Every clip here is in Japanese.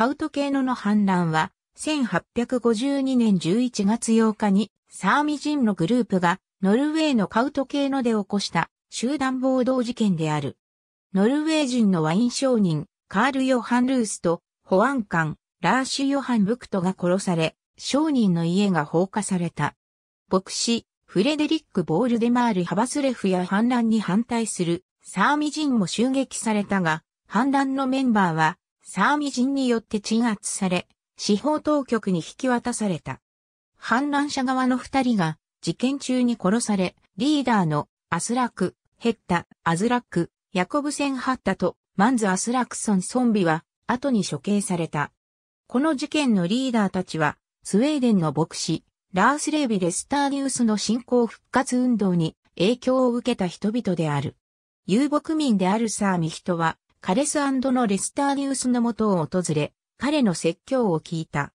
カウト系のの反乱は、1852年11月8日に、サーミ人のグループが、ノルウェーのカウト系ので起こした、集団暴動事件である。ノルウェー人のワイン商人、カール・ヨハン・ルースと、保安官、ラーシュ・ヨハン・ブクトが殺され、商人の家が放火された。牧師、フレデリック・ボールデマール・ハバスレフや反乱に反対する、サーミ人も襲撃されたが、反乱のメンバーは、サーミ人によって鎮圧され、司法当局に引き渡された。反乱者側の二人が事件中に殺され、リーダーのアスラク、ヘッタ、アズラック、ヤコブセンハッタとマンズ・アスラクソン・ソンビは後に処刑された。この事件のリーダーたちは、スウェーデンの牧師、ラースレービ・レスターデュウスの信仰復活運動に影響を受けた人々である。遊牧民であるサーミ人は、カレスのレスターリウスのもとを訪れ、彼の説教を聞いた。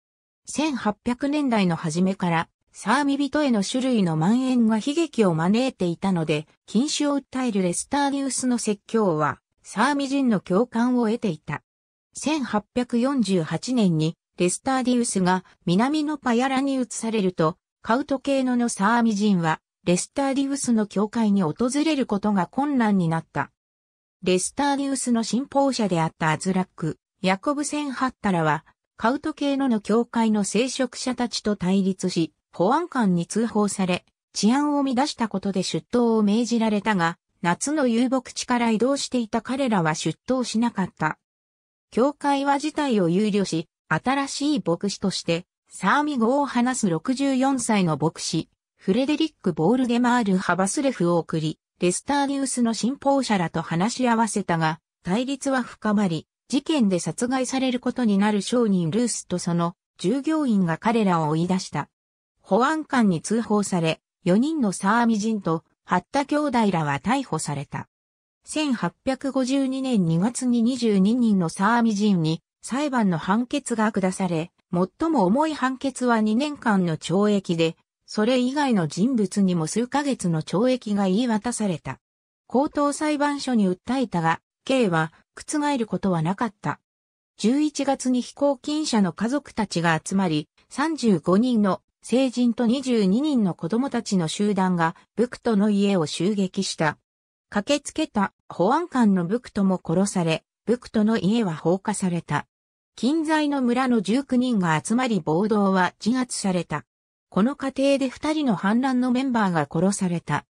1800年代の初めから、サーミ人への種類の蔓延が悲劇を招いていたので、禁止を訴えるレスターリウスの説教は、サーミ人の共感を得ていた。1848年に、レスターディウスが南のパヤラに移されると、カウト系ののサーミ人は、レスターディウスの教会に訪れることが困難になった。レスターリウスの信奉者であったアズラック、ヤコブセン・ハッタラは、カウト系のの教会の聖職者たちと対立し、保安官に通報され、治安を乱したことで出頭を命じられたが、夏の遊牧地から移動していた彼らは出頭しなかった。教会は事態を憂慮し、新しい牧師として、サーミ語を話す64歳の牧師、フレデリック・ボールゲマール・ハバスレフを送り、レスターリウスの信奉者らと話し合わせたが、対立は深まり、事件で殺害されることになる商人ルースとその従業員が彼らを追い出した。保安官に通報され、4人のサーミ人と、ハッタ兄弟らは逮捕された。1852年2月に22人のサーミ人に裁判の判決が下され、最も重い判決は2年間の懲役で、それ以外の人物にも数ヶ月の懲役が言い渡された。高等裁判所に訴えたが、刑は覆ることはなかった。11月に非公禁者の家族たちが集まり、35人の成人と22人の子供たちの集団がブクトの家を襲撃した。駆けつけた保安官のブクトも殺され、ブクトの家は放火された。近在の村の19人が集まり暴動は自圧された。この過程で二人の反乱のメンバーが殺された。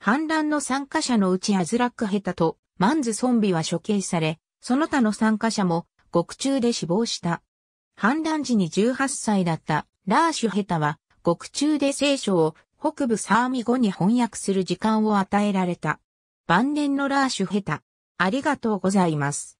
反乱の参加者のうちアズラックヘタとマンズソンビは処刑され、その他の参加者も獄中で死亡した。反乱時に18歳だったラーシュヘタは獄中で聖書を北部サーミ語に翻訳する時間を与えられた。晩年のラーシュヘタ。ありがとうございます。